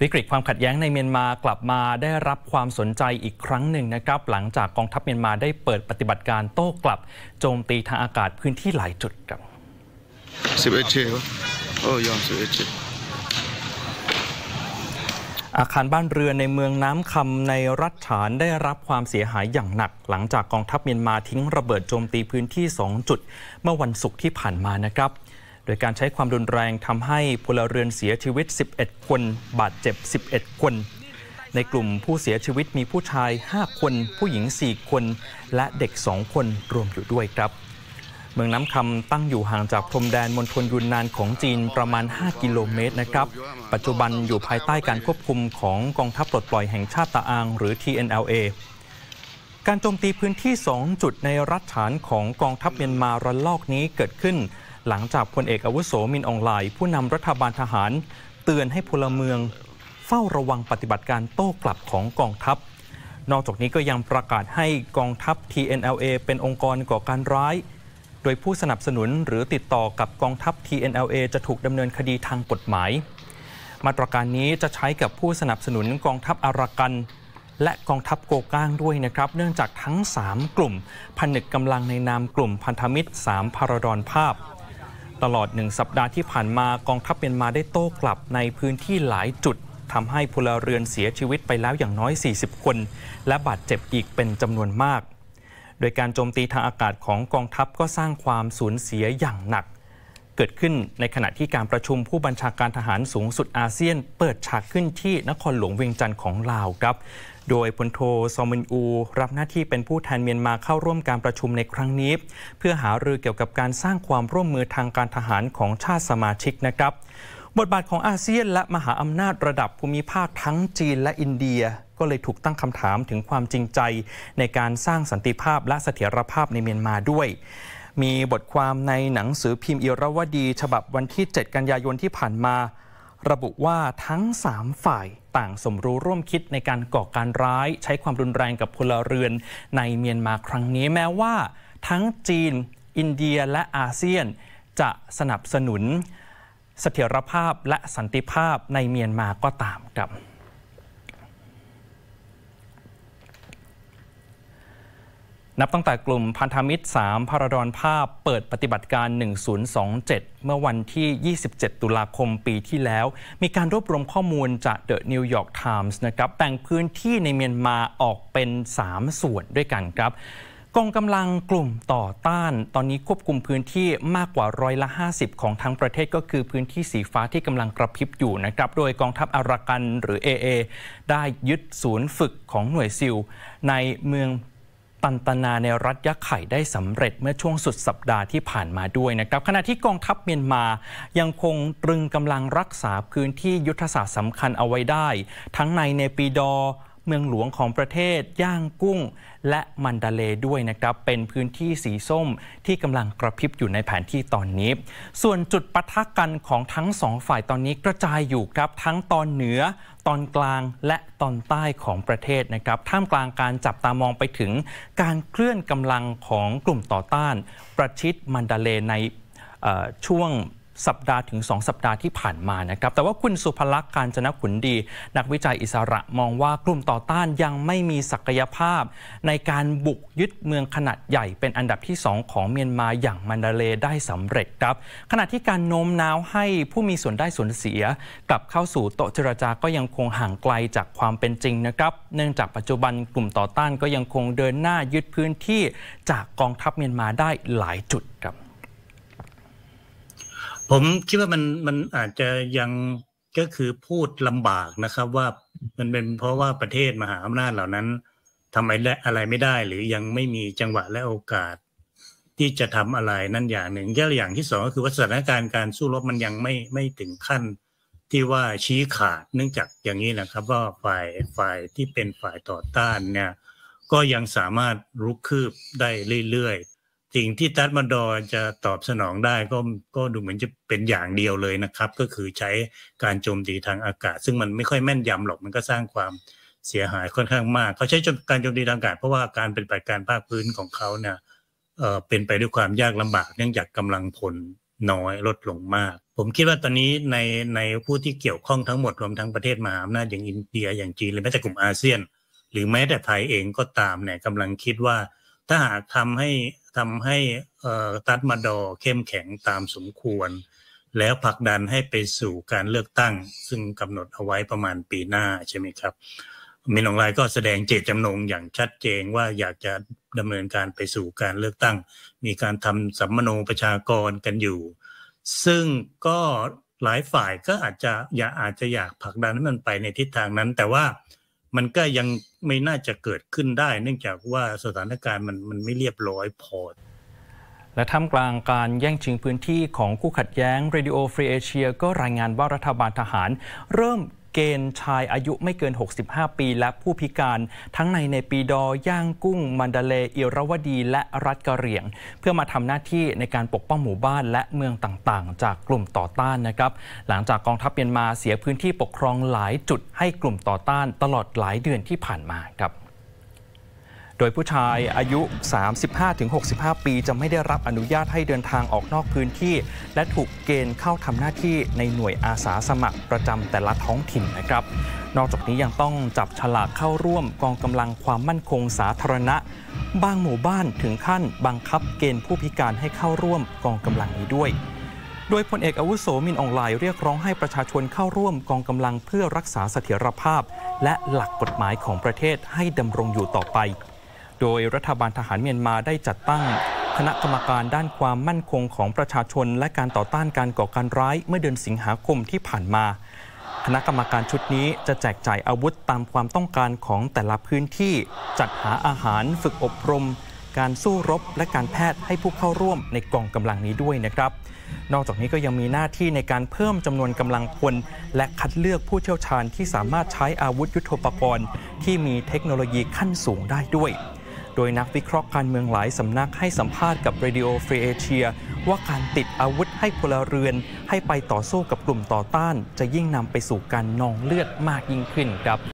วิกฤตความขัดแย้งในเมียนมากลับมาได้รับความสนใจอีกครั้งหนึ่งนะครับ หลังจากกองทัพเมียนมาได้เปิดปฏิบัติการโต้กลับ โจมตีทางอากาศพื้นที่หลายจุดครับสิบเอ็ดเชโอ้ยอมสิบเอ็ดเชอาคารบ้านเรือนในเมืองน้ำคำในรัฐฉานได้รับความเสียหายอย่างหนัก หลังจากกองทัพเมียนมาทิ้งระเบิดโจมตีพื้นที่ 2 จุด เมื่อวันศุกร์ที่ผ่านมานะครับโดยการใช้ความรุนแรงทำให้ พลเรือนเสียชีวิต 11 คน บาดเจ็บ 11 คน ในกลุ่มผู้เสียชีวิตมีผู้ชาย 5 คน ผู้หญิง 4 คน และเด็ก 2 คนรวมอยู่ด้วยครับ เมืองน้ำคำตั้งอยู่ห่างจากพรมแดนมณฑลยุนนานของจีนประมาณ 5 กิโลเมตรนะครับ ปัจจุบันอยู่ภายใต้การควบคุมของกองทัพปลดปล่อยแห่งชาติตาอางหรือ TNLA การโจมตีพื้นที่ 2 จุดในรัฐฐานของกองทัพเมียนมาระลอกนี้เกิดขึ้นหลังจากพลเอกอาวุโสมิน อองไลผู้นำรัฐบาลทหาร เตือนให้พลเมือง เฝ้าระวังปฏิบัติการโต้กลับของกองทัพ นอกจากนี้ก็ยังประกาศให้กองทัพ TNLA เป็นองค์กรก่อการร้าย โดยผู้สนับสนุนหรือติดต่อกับกองทัพ TNLA จะถูกดำเนินคดีทางกฎหมาย มาตรการนี้จะใช้กับผู้สนับสนุนกองทัพอารักัน และกองทัพโกก้างด้วยนะครับ เนื่องจากทั้ง 3 กลุ่มผนึกกำลังในนามกลุ่มพันธมิตร3พารดอนภาพตลอดหนึ่งสัปดาห์ที่ผ่านมา กองทัพเมียนมาได้โต้กลับในพื้นที่หลายจุดทำให้พลเรือนเสียชีวิตไปแล้วอย่างน้อย 40 คน และบาดเจ็บอีกเป็นจำนวนมาก โดยการโจมตีทางอากาศของกองทัพก็สร้างความสูญเสียอย่างหนักเกิดขึ้นในขณะที่การประชุมผู้บัญชาการทหารสูงสุดอาเซียน เปิดฉากขึ้นที่นครหลวงเวียงจันทร์ของลาวครับ โดยพลโทซอมินอูรับหน้าที่เป็นผู้แทนเมียนมาเข้าร่วมการประชุมในครั้งนี้ เพื่อหารือเกี่ยวกับการสร้างความร่วมมือทางการทหารของชาติสมาชิกนะครับ บทบาทของอาเซียนและมหาอำนาจระดับภูมิภาคทั้งจีนและอินเดียก็เลยถูกตั้งคำถามถึงความจริงใจในการสร้างสันติภาพและเสถียรภาพในเมียนมาด้วยมีบทความในหนังสือพิมพ์อิรวดีฉบับวันที่ 7 กันยายนที่ผ่านมา ระบุว่าทั้ง 3 ฝ่ายต่างสมรู้ร่วมคิดในการก่อการร้าย ใช้ความรุนแรงกับพลเรือนในเมียนมาครั้งนี้แม้ว่า ทั้งจีน อินเดียและอาเซียนจะสนับสนุน เสถียรภาพและสันติภาพในเมียนมาก็ตามครับนับตั้งแต่กลุ่มพันธมิตร3พารดอนภาพ เปิดปฏิบัติการ 1027 เมื่อวันที่ 27 ตุลาคมปีที่แล้ว มีการรวบรวมข้อมูลจากเดอะนิวยอร์กไทมส์นะครับแบ่งพื้นที่ในเมียนมาออกเป็น 3 ส่วนด้วยกันครับกองกำลังกลุ่มต่อต้าน ตอนนี้ควบคุมพื้นที่มากกว่าร้อยละ 50 ของทั้งประเทศก็คือพื้นที่สีฟ้าที่กำลังกระพริบอยู่นะครับโดยกองทัพอารักัน หรือ AA ได้ยึดศูนย์ฝึกของหน่วยซิลในเมืองตันตนาในรัฐยะไข่ได้สำเร็จเมื่อช่วงสุดสัปดาห์ที่ผ่านมาด้วยนะครับ ขณะที่กองทัพเมียนมา ยังคงตรึงกำลังรักษาพื้นที่ยุทธศาสตร์สำคัญเอาไว้ได้ ทั้งในเนปีดอเมืองหลวงของประเทศย่างกุ้งและมันดาเลด้วยนะครับเป็นพื้นที่สีส้มที่กำลังกระพริบอยู่ในแผนที่ตอนนี้ ส่วนจุดปะทะกันของทั้งสองฝ่ายตอนนี้กระจายอยู่ครับทั้งตอนเหนือตอนกลางและตอนใต้ของประเทศนะครับท่ามกลางการจับตามองไปถึงการเคลื่อนกำลังของกลุ่มต่อต้าน ประชิดมันดาเลในช่วงสัปดาห์ถึง 2 สัปดาห์ที่ผ่านมานะครับ แต่ว่าคุณสุภลักษณ์การจนขุนดี นักวิจัยอิสระมองว่ากลุ่มต่อต้านยังไม่มีศักยภาพ ในการบุกยึดเมืองขนาดใหญ่เป็นอันดับที่ 2 ของเมียนมาอย่างมันดาเลได้สำเร็จครับขณะที่การโน้มน้าวให้ผู้มีส่วนได้ส่วนเสียกลับเข้าสู่โต๊ะเจรจาก็ยังคงห่างไกลจากความเป็นจริงนะครับ เนื่องจากปัจจุบันกลุ่มต่อต้านก็ยังคงเดินหน้ายึดพื้นที่จากกองทัพเมียนมาได้หลายจุดครับผมคิดว่ามันมันอาจจะยังก็คือพูดลำบากนะครับว่ามันเป็นเพราะว่าประเทศมหาอำนาจเหล่านั้นทำมแไะอะไรไม่ได้หรือยังไม่มีจังหวะและโอกาสที่จะทำอะไรนั่นอย่างหนึ่งแลวอย่างที่สองก็คือว่าสถานการณ์การสู้รบมันยังไม่ไม่ถึงขั้นที่ว่าชี้ขาด เนื่องจากอย่างนี้นะครับ ว่าฝ่ายฝ่ายที่เป็นฝ่ายต่อต้านเนี่ยก็ยังสามารถรุกคืบได้เรื่อยสิ่งที่ตัดมาดอจะตอบสนองได้ก็ก็ดูเหมือนจะเป็นอย่างเดียวเลยนะครับ ก็คือใช้การโจมตีทางอากาศ ซึ่งมันไม่ค่อยแม่นยำหรอกมันก็สร้างความเสียหายค่อนข้างมาก เขาใช้การโจมตีทางอากาศเพราะว่าการเป็นปฏิบัติการภาคพื้นของเขาเนี่ยเออเป็นไปด้วยความยากลำบากเนื่องจากกำลังพลน้อยลดลงมาก ผมคิดว่าตอนนี้ในในผู้ที่เกี่ยวข้องทั้งหมดรวมทั้งประเทศมหาอำนาจอย่างอินเดียอย่างจีนหรือแม้แต่กลุ่มอาเซียน หรือแม้แต่ไทยเองก็ตามเนี่ยกำลังคิดว่าถ้าหากทำให้ทำให้ตัดมาดอเข้มแข็งตามสมควร แล้วผลักดันให้ไปสู่การเลือกตั้ง ซึ่งกำหนดเอาไว้ประมาณปีหน้าใช่ไหมครับมินองไลก็แสดงเจตจำนงอย่างชัดเจนว่าอยากจะดำเนินการไปสู่การเลือกตั้ง มีการทำสัมมโนประชากรกันอยู่ ซึ่งก็หลายฝ่ายก็อาจจะอยากอาจจะอยากผลักดันให้มันไปในทิศทางนั้นแต่ว่ามันก็ยังไม่น่าจะเกิดขึ้นได้ เนื่องจากว่าสถานการณ์มันมันไม่เรียบร้อยพอ และท่ามกลางการแย่งชิงพื้นที่ของคู่ขัดแย้งรดิโอฟรีเอเชียก็รายงานว่ารัฐบาลทหารเริ่มเกณฑ์ชายอายุไม่เกิน 65 ปีและผู้พิการ ทั้งในในปีดอ ย่างกุ้ง มันดาเลอิรวดี และรัฐกะเหรี่ยง เพื่อมาทำหน้าที่ในการปกป้องหมู่บ้านและเมืองต่างๆ จากกลุ่มต่อต้านนะครับ หลังจากกองทัพเมียนมาเสียพื้นที่ปกครองหลายจุดให้กลุ่มต่อต้านตลอดหลายเดือนที่ผ่านมาครับโดยผู้ชายอายุ 35-65 ปีจะไม่ได้รับอนุญาตให้เดินทางออกนอกพื้นที่ และถูกเกณฑ์เข้าทำหน้าที่ในหน่วยอาสาสมัครประจำแต่ละท้องถิ่นนะครับ นอกจากนี้ยังต้องจับฉลากเข้าร่วมกองกำลังความมั่นคงสาธารณะ บางหมู่บ้านถึงขั้นบังคับเกณฑ์ผู้พิการให้เข้าร่วมกองกำลังนี้ด้วย โดยพลเอกอาวุโสมินอองไลน์เรียกร้องให้ประชาชนเข้าร่วม กองกำลังเพื่อรักษาเสถียรภาพ และหลักกฎหมายของประเทศให้ดำรงอยู่ต่อไปโดยรัฐบาลทหารเมียนมาได้จัดตั้ง คณะกรรมการด้านความมั่นคงของประชาชน และการต่อต้านการก่อการร้ายเมื่อเดือนสิงหาคมที่ผ่านมา คณะกรรมการชุดนี้จะแจกจ่ายอาวุธตามความต้องการของแต่ละพื้นที่ จัดหาอาหาร ฝึกอบรม การสู้รบและการแพทย์ให้ผู้เข้าร่วม ในกองกำลังนี้ด้วยนะครับ นอกจากนี้ก็ยังมีหน้าที่ในการเพิ่มจำนวนกำลังพลและคัดเลือกผู้เชี่ยวชาญที่สามารถใช้อาวุธยุโทโธปกรณ์ ที่มีเทคโนโลยีขั้นสูงได้ด้วยโดยนักวิเคราะห์การเมืองหลายสำนักให้สัมภาษณ์กับ Radio Free Asia ว่าการติดอาวุธให้พลเรือนให้ไปต่อสู้กับกลุ่มต่อต้าน จะยิ่งนำไปสู่การนองเลือดมากยิ่งขึ้นครับ